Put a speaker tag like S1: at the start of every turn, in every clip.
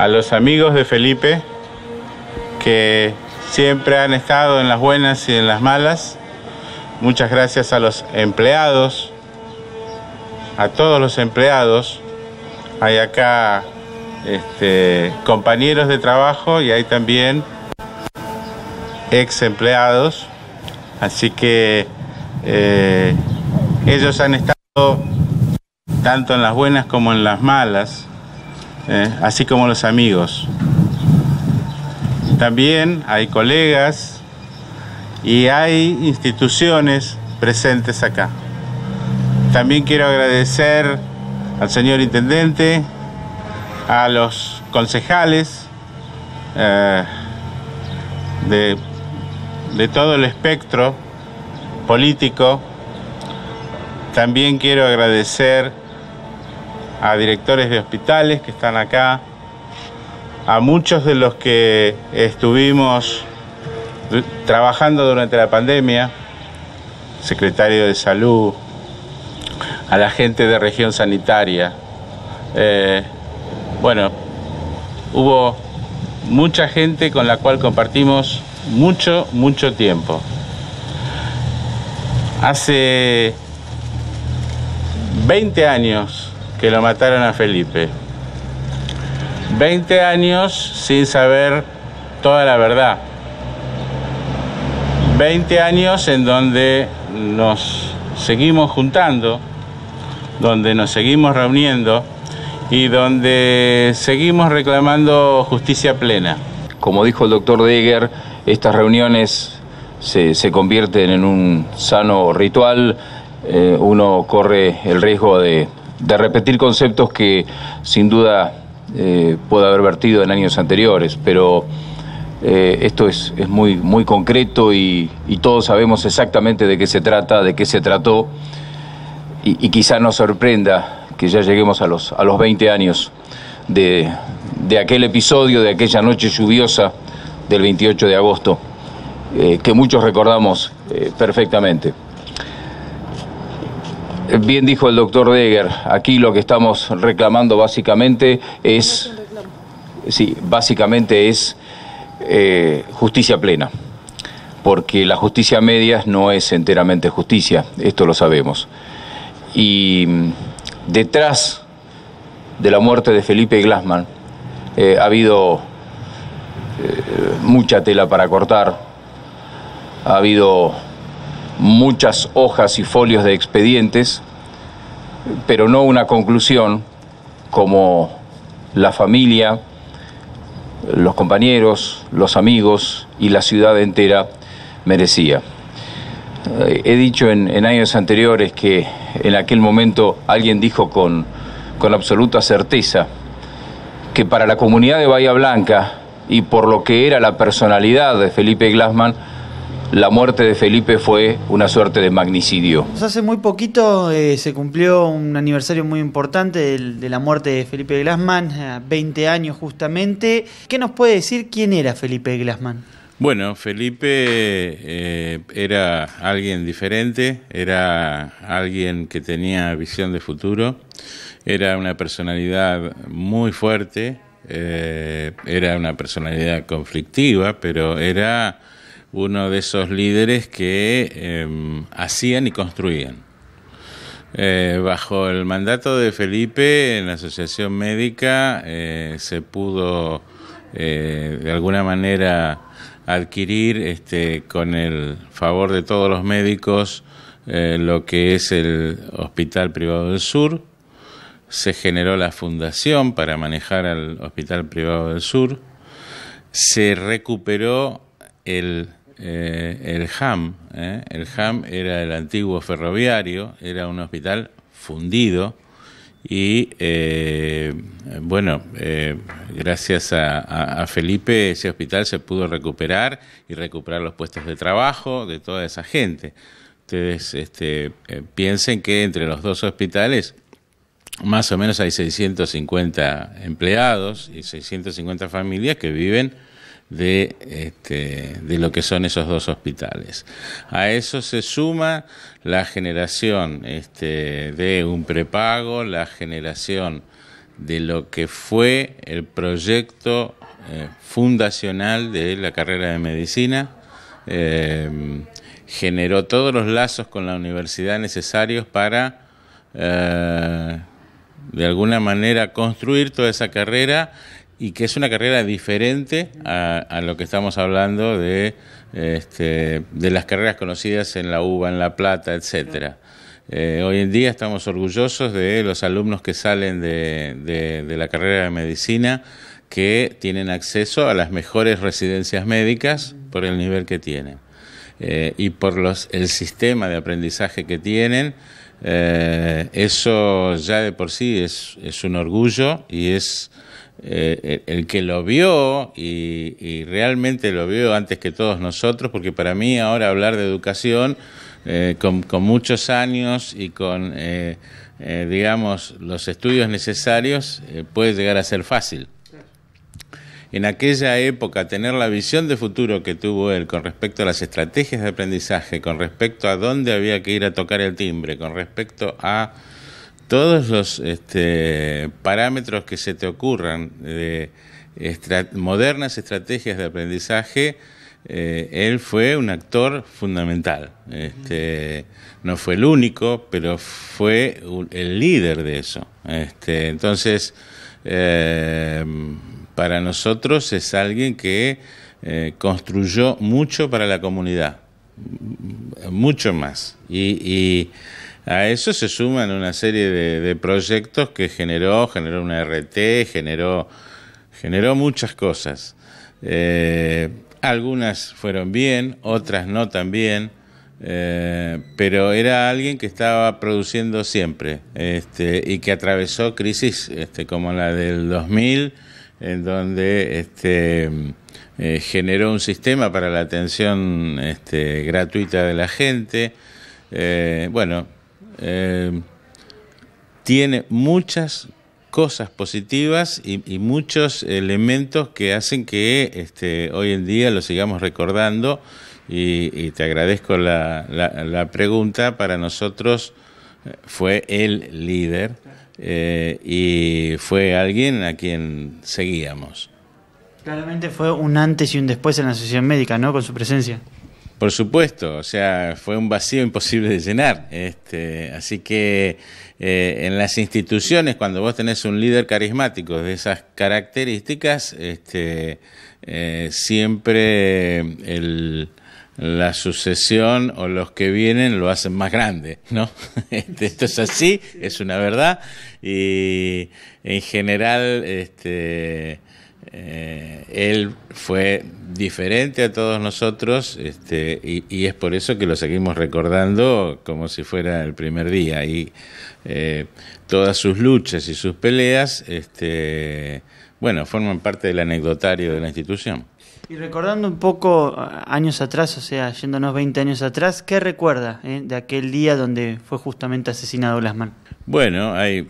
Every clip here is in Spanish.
S1: a los amigos de Felipe que siempre han estado en las buenas y en las malas. Muchas gracias a los empleados, a todos los empleados. Hay acá este, compañeros de trabajo y hay también ex empleados. Así que eh, ellos han estado tanto en las buenas como en las malas. ¿eh? así como los amigos. También hay colegas y hay instituciones presentes acá. También quiero agradecer al señor intendente, a los concejales eh, de, de todo el espectro político. También quiero agradecer a directores de hospitales que están acá, a muchos de los que estuvimos trabajando durante la pandemia, secretario de salud, a la gente de región sanitaria. Eh, bueno, hubo mucha gente con la cual compartimos mucho, mucho tiempo. Hace 20 años que lo mataron a Felipe. ...veinte años sin saber toda la verdad. ...veinte años en donde nos seguimos juntando, donde nos seguimos reuniendo y donde seguimos
S2: reclamando justicia plena. Como dijo el doctor Deger, estas reuniones se, convierten en un sano ritual, eh, uno corre el riesgo de de repetir conceptos que sin duda eh, puedo haber vertido en años anteriores, pero eh, esto es, es, muy, muy concreto y, todos sabemos exactamente de qué se trata, de qué se trató, y, quizá nos sorprenda que ya lleguemos a los, a los 20 años de, de aquel episodio, de aquella noche lluviosa del 28 de agosto, eh, que muchos recordamos perfectamente. Bien dijo el doctor Deger, aquí lo que estamos reclamando básicamente es, sí, básicamente es eh, justicia plena, porque la justicia media no es enteramente justicia, esto lo sabemos. Y mm, detrás de la muerte de Felipe Glassman eh, ha habido eh, mucha tela para cortar, ha habido muchas hojas y folios de expedientes, pero no una conclusión como la familia, los compañeros, los amigos y la ciudad entera merecía. Eh, he dicho en, años anteriores que en aquel momento alguien dijo con, con absoluta certeza que para la comunidad de Bahía Blanca y por lo que era la personalidad de Felipe Glassman, la muerte de Felipe fue una suerte de magnicidio. Pues
S3: hace muy poquito eh, se cumplió un aniversario muy importante de, la muerte de Felipe Glassman, 20 años justamente. ¿Qué nos puede decir quién era Felipe Glassman?
S1: Bueno, Felipe eh, era alguien diferente, era alguien que tenía visión de futuro, era una personalidad muy fuerte, eh, era una personalidad conflictiva, pero era uno de esos líderes que em, hacían y construían. Eh, bajo el mandato de Felipe, en la Asociación Médica eh, se pudo eh, de alguna manera adquirir este, con el favor de todos los médicos lo que es el Hospital Privado del Sur. Se generó la fundación para manejar al Hospital Privado del Sur. Se recuperó el eh, el HAM, eh, el HAM era el antiguo ferroviario, era un hospital fundido y eh, bueno, gracias a, Felipe ese hospital se pudo recuperar y recuperar los puestos de trabajo de toda esa gente. Ustedes este, piensen que entre los dos hospitales más o menos hay 650 empleados y 650 familias que viven de, este, de lo que son esos dos hospitales. A eso se suma la generación este, de un prepago, la generación de lo que fue el proyecto eh, fundacional de la carrera de medicina. Em, generó todos los lazos con la universidad necesarios para, eh, de alguna manera, construir toda esa carrera y que es una carrera diferente a, lo que estamos hablando de, este, de las carreras conocidas en la UBA, en La Plata, etcétera. Eh, hoy en día estamos orgullosos de los alumnos que salen de, la carrera de medicina que tienen acceso a las mejores residencias médicas por el nivel que tienen. Eh, y por los, el sistema de aprendizaje que tienen, eh, eso ya de por sí es, es un orgullo y es eh, el que lo vio y, realmente lo vio antes que todos nosotros, porque para mí ahora hablar de educación eh, con, muchos años y con, eh, digamos, los estudios necesarios puede llegar a ser fácil. En aquella época, tener la visión de futuro que tuvo él con respecto a las estrategias de aprendizaje, con respecto a dónde había que ir a tocar el timbre, con respecto a todos los este, parámetros que se te ocurran de modernas estrategias de aprendizaje, eh, él fue un actor fundamental. Este, no fue el único, pero fue el líder de eso. Este, entonces, em, para nosotros es alguien que eh, construyó mucho para la comunidad, mucho más. y a eso se suman una serie de, proyectos que generó, generó una RT, generó, generó muchas cosas. Eh, algunas fueron bien, otras no tan bien, eh, pero era alguien que estaba produciendo siempre este, y que atravesó crisis este, como la del 2000, en donde este, eh, generó un sistema para la atención gratuita de la gente. bueno, eh, tiene muchas cosas positivas y, muchos elementos que hacen que este, hoy en día lo sigamos recordando y, te agradezco la, pregunta. Para nosotros eh, fue el líder eh, y fue alguien a quien seguíamos.
S3: Claramente fue un antes y un después en la asociación médica, ¿no? Con su presencia.
S1: Por supuesto, o sea, fue un vacío imposible de llenar. Este, así que eh, en las instituciones, cuando vos tenés un líder carismático de esas características, este, eh, siempre el, la sucesión o los que vienen lo hacen más grande, ¿no? Este, esto es así, es una verdad y en general, este, eh, él fue diferente a todos nosotros este, y, es por eso que lo seguimos recordando como si fuera el primer día. Y eh, todas sus luchas y sus peleas, este, bueno, forman parte del anecdotario de la institución.
S3: Y recordando un poco años atrás, o sea, yéndonos 20 años atrás, ¿qué recuerda eh, de aquel día donde fue justamente asesinado Lasman?
S1: Bueno, hay,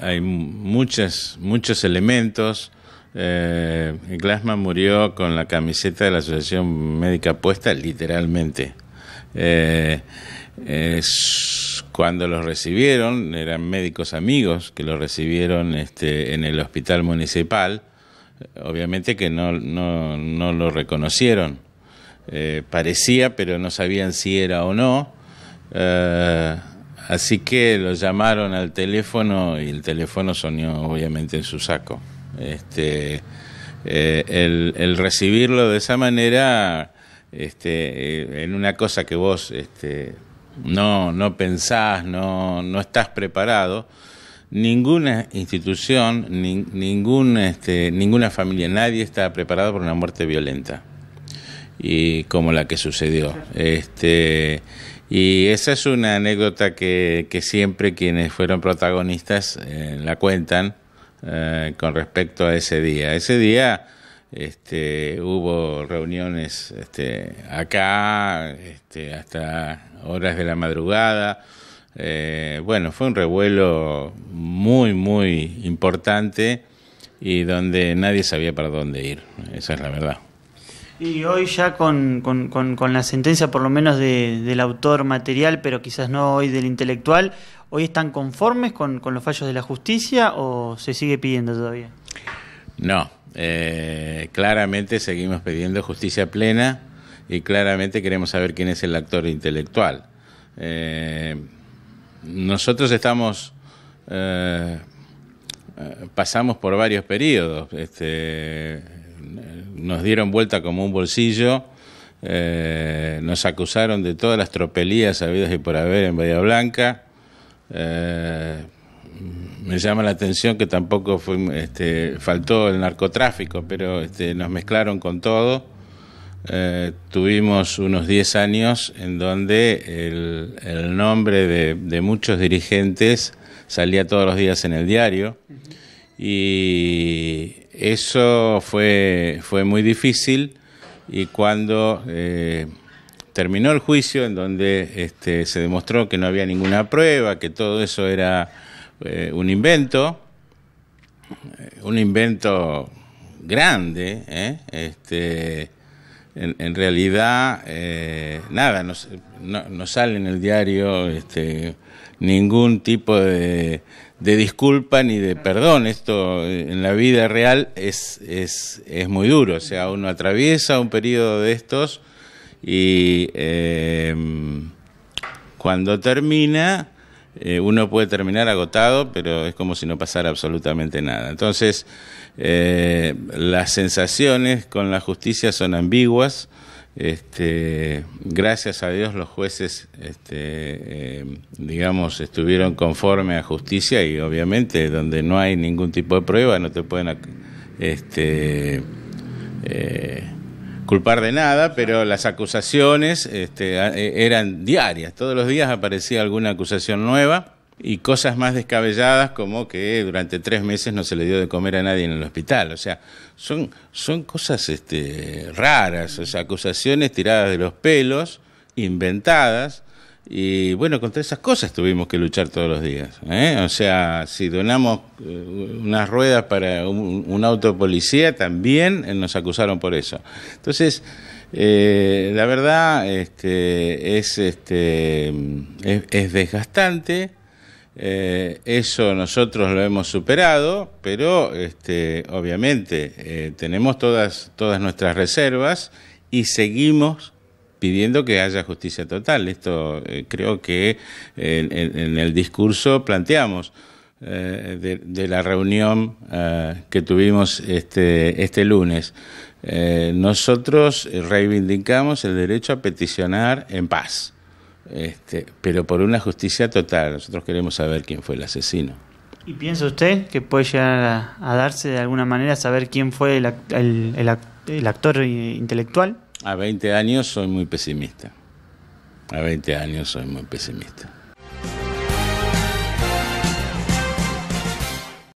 S1: hay, muchos elementos. Eh, Glassman murió con la camiseta de la Asociación Médica puesta, literalmente. Eh, cuando los recibieron, eran médicos amigos que lo recibieron este, en el hospital municipal, obviamente que no, no, no lo reconocieron. Eh, parecía, pero no sabían si era o no. Eh, así que lo llamaron al teléfono y el teléfono sonó obviamente en su saco. Este, eh, el, recibirlo de esa manera, este, eh, en una cosa que vos este, no, no pensás, no, no estás preparado, ninguna institución, este, ninguna familia, nadie está preparado por una muerte violenta y como la que sucedió. Este, y esa es una anécdota que, siempre quienes fueron protagonistas eh, la cuentan eh, con respecto a ese día. Ese día este, hubo reuniones este, acá, este, hasta horas de la madrugada. Eh, bueno, fue un revuelo muy, muy importante y donde nadie sabía para dónde ir. Esa es la verdad.
S3: Y hoy ya con, la sentencia, por lo menos del autor material, pero quizás no hoy del intelectual, ¿hoy están conformes con, los fallos de la justicia o se sigue pidiendo todavía?
S1: No, eh, claramente seguimos pidiendo justicia plena y claramente queremos saber quién es el actor intelectual. Eh, nosotros estamos... Eh, pasamos por varios periodos. Este, nos dieron vuelta como un bolsillo, eh, nos acusaron de todas las tropelías habidas y por haber en Bahía Blanca. Eh, me llama la atención que tampoco este, faltó el narcotráfico, pero este, nos mezclaron con todo. Eh, tuvimos unos 10 años en donde el, nombre de, de, muchos dirigentes salía todos los días en el diario y eso fue, fue muy difícil y cuando eh, terminó el juicio, en donde este, se demostró que no había ninguna prueba, que todo eso era eh, un invento, eh, un invento grande, este, en, realidad, nada, no, sale en el diario este, ningún tipo de, disculpa ni de perdón. Esto eh, en la vida real es, es, muy duro. O sea, uno atraviesa un periodo de estos y em, cuando termina, eh, uno puede terminar agotado, pero es como si no pasara absolutamente nada. Entonces, eh, las sensaciones con la justicia son ambiguas. Este, gracias a Dios los jueces, este, eh, digamos, estuvieron conforme a justicia y obviamente donde no hay ningún tipo de prueba no te pueden este, eh, culpar de nada, pero las acusaciones este, e, eran diarias, todos los días aparecía alguna acusación nueva y cosas más descabelladas como que durante tres meses no se le dio de comer a nadie en el hospital. O sea, son, son cosas este, raras, o sea, acusaciones tiradas de los pelos, inventadas. Y bueno, contra esas cosas tuvimos que luchar todos los días. ¿eh? O sea, si donamos eh, unas ruedas para un, auto policía, también eh, nos acusaron por eso. Entonces, la verdad este, es, este, es, es desgastante eh, eso nosotros lo hemos superado, pero este, obviamente eh, tenemos todas, todas nuestras reservas y seguimos pidiendo que haya justicia total. Esto eh, creo que en, el discurso planteamos de, la reunión que tuvimos este, este lunes. nosotros reivindicamos el derecho a peticionar en paz. Este, pero por una justicia total, nosotros queremos saber quién fue el asesino.
S3: ¿Y piensa usted que puede llegar a, darse de alguna manera saber quién fue el, el, actor intelectual?
S1: A 20 años soy muy pesimista. A 20 años soy muy pesimista.